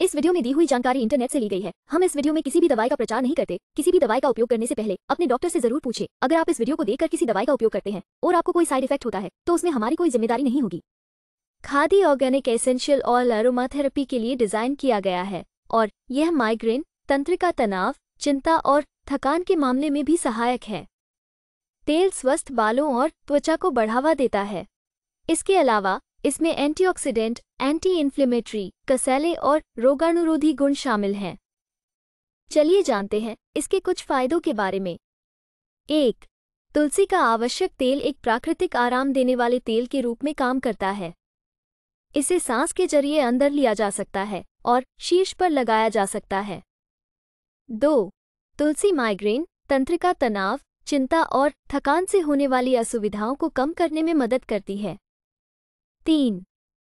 इस वीडियो में दी हुई जानकारी इंटरनेट से ली गई है हम इस वीडियो में किसी भी दवाई का प्रचार नहीं करते किसी भी दवाई का उपयोग करने से पहले अपने डॉक्टर से जरूर पूछे अगर आप इस वीडियो को देखकर किसी दवाई का उपयोग करते हैं और आपको कोई साइड इफेक्ट होता है तो उसमें हमारी कोई जिम्मेदारी नहीं होगी Khadi organic essential oil aromatherapy के लिए डिजाइन किया गया है और यह माइग्रेन तंत्रिका तनाव चिंता और थकान के मामले में भी सहायक है तेल स्वस्थ बालों और त्वचा को बढ़ावा देता है इसके अलावा इसमें एंटीऑक्सीडेंट एंटी इन्फ्लेमेटरी कसैले और रोगाणुरोधी गुण शामिल हैं चलिए जानते हैं इसके कुछ फायदों के बारे में एक तुलसी का आवश्यक तेल एक प्राकृतिक आराम देने वाले तेल के रूप में काम करता है इसे सांस के जरिए अंदर लिया जा सकता है और शीर्ष पर लगाया जा सकता है दो तुलसी माइग्रेन तंत्रिका तनाव चिंता और थकान से होने वाली असुविधाओं को कम करने में मदद करती है तीन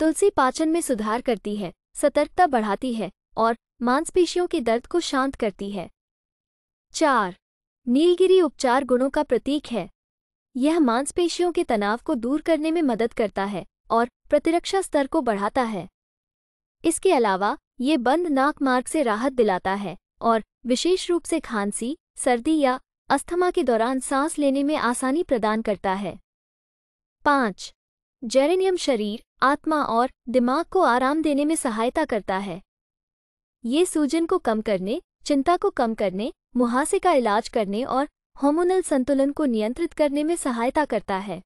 तुलसी पाचन में सुधार करती है सतर्कता बढ़ाती है और मांसपेशियों के दर्द को शांत करती है चार नीलगिरी उपचार गुणों का प्रतीक है यह मांसपेशियों के तनाव को दूर करने में मदद करता है और प्रतिरक्षा स्तर को बढ़ाता है इसके अलावा ये बंद नाक मार्ग से राहत दिलाता है और विशेष रूप से खांसी सर्दी या अस्थमा के दौरान सांस लेने में आसानी प्रदान करता है पाँच जेरेनियम शरीर आत्मा और दिमाग को आराम देने में सहायता करता है ये सूजन को कम करने चिंता को कम करने मुहासे का इलाज करने और हॉर्मोनल संतुलन को नियंत्रित करने में सहायता करता है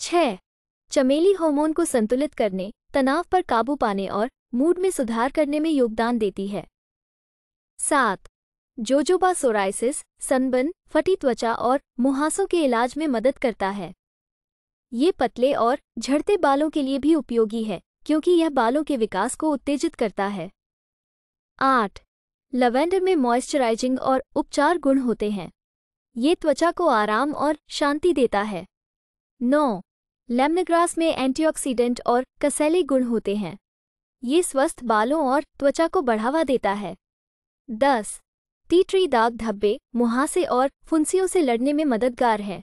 छ चमेली हॉर्मोन को संतुलित करने तनाव पर काबू पाने और मूड में सुधार करने में योगदान देती है सात जोजोबा सोराइसिस सनबन फटी त्वचा और मुहासों के इलाज में मदद करता है ये पतले और झड़ते बालों के लिए भी उपयोगी है क्योंकि यह बालों के विकास को उत्तेजित करता है आठ लवेंडर में मॉइस्चराइजिंग और उपचार गुण होते हैं ये त्वचा को आराम और शांति देता है नौ लेमनग्रास में एंटीऑक्सीडेंट और कसैली गुण होते हैं ये स्वस्थ बालों और त्वचा को बढ़ावा देता है दस टी ट्री दाग धब्बे मुहासे और फुंसियों से लड़ने में मददगार है